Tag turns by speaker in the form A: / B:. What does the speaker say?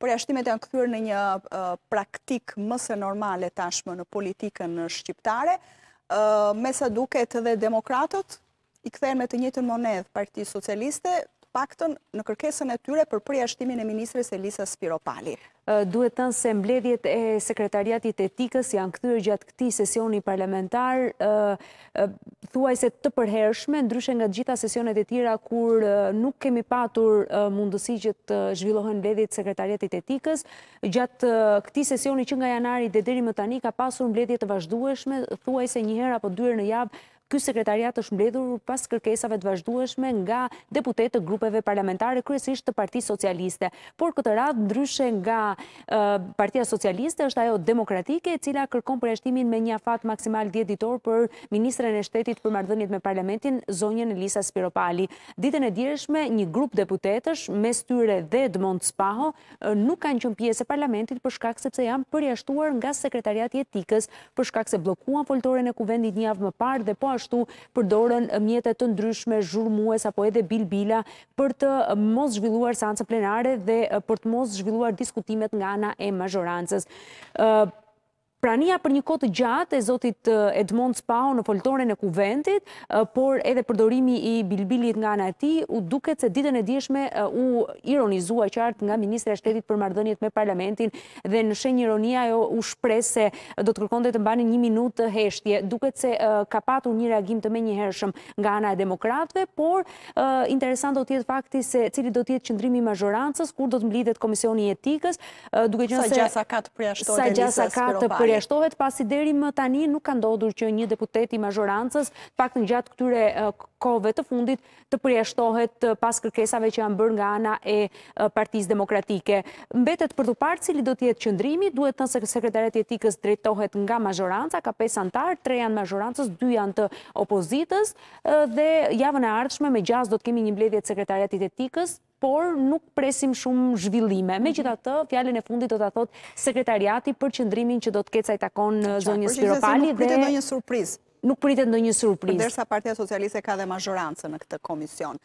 A: Por e ashtimet janë këthyrë në një praktik mëse normale tashmë në politikën shqiptare, me sa duket dhe demokratët i këthejnë me të njëtën monedhë partijë socialiste, paktën në kërkesën e tyre për përjashtimin e ministres Elisa
B: Spiropali. Duhet tënë se mbledhjet e sekretariatit e tikës janë këthyër gjatë këti sesioni parlamentar, thuaj se të përhershme, ndryshen nga gjitha sesionet e tira kur nuk kemi patur mundësi që të zhvillohen mbledhjet sekretariatit e tikës, gjatë këti sesioni që nga janari dhe dheri më tani ka pasur mbledhjet të vazhdueshme, thuaj se njëherë apo dyrë në jabë Kësë sekretariat është mbledhur pas kërkesave të vazhdueshme nga deputetë të grupeve parlamentare kryesisht të Partisë Socialiste, por këtë radh ndryshe nga Partia Socialiste është ajo demokratike e cila kërkon eshtimin me një afat maksimal 10 ditor për ministren e shtetit për marrëdhëniet me parlamentin zonjen Elisa Spiropali. Ditën e dhjeshme një grup deputetësh mes tyre dhe Edmond Spaho nuk kanë qenë pjesë e parlamentit për shkak sepse janë përjashtuar nga sekretariat i etikës për shkak se bllokuan foltoren e kuvendit një javë më parë dhe po gjithashtu përdorën mjetet të ndryshme, zhurmues, apo edhe bilbila për të mos zhvilluar sanse plenare dhe për të mos zhvilluar diskutimet nga ana e mazhorancës prania për një kote gjatë e zotit Edmond Spau në foltoren e kuventit, por edhe përdorimi i bilbilit nga në ati, u duket se ditën e djeshme u ironizua qartë nga Ministre e Shtetit për Mardënjet me Parlamentin dhe në shenjë ironia jo u shpres se do të kërkondet të mbani një minut të heshtje. Duket se ka patur një reagim të me një hershëm nga në e demokratve, por interesant do tjetë fakti se cili do tjetë qëndrimi majorancës, kur do të mblidhet komisioni etikës, duke gjënë se...
A: Sa gjasa Por
B: pasi deri më tani nuk ka ndodhur që një deputet i mazhorancës, pak në gjatë këtyre kove të fundit, të përjashtohet pas kërkesave që janë bërë nga ana e partiz demokratike. Mbetet për të parë cili do tjetë qëndrimi, duhet nëse sekretaret jetikës drejtohet nga mazhoranca, ka 5 antarë, 3 janë mazhorancës, 2 janë të opozitës, dhe javën e ardhshme me gjazë do të kemi një mbledhjet sekretaret jetikës, por nuk presim shumë zhvillime. Me që të të fjallin e fundit do të thotë sekretariati për qëndrimin që do të kecaj takon në zonjë Sviropali dhe... Nuk pritet në një surpriz. Nuk pritet në një surpriz. Për
A: partia socialiste ka dhe majorancë në këtë komision.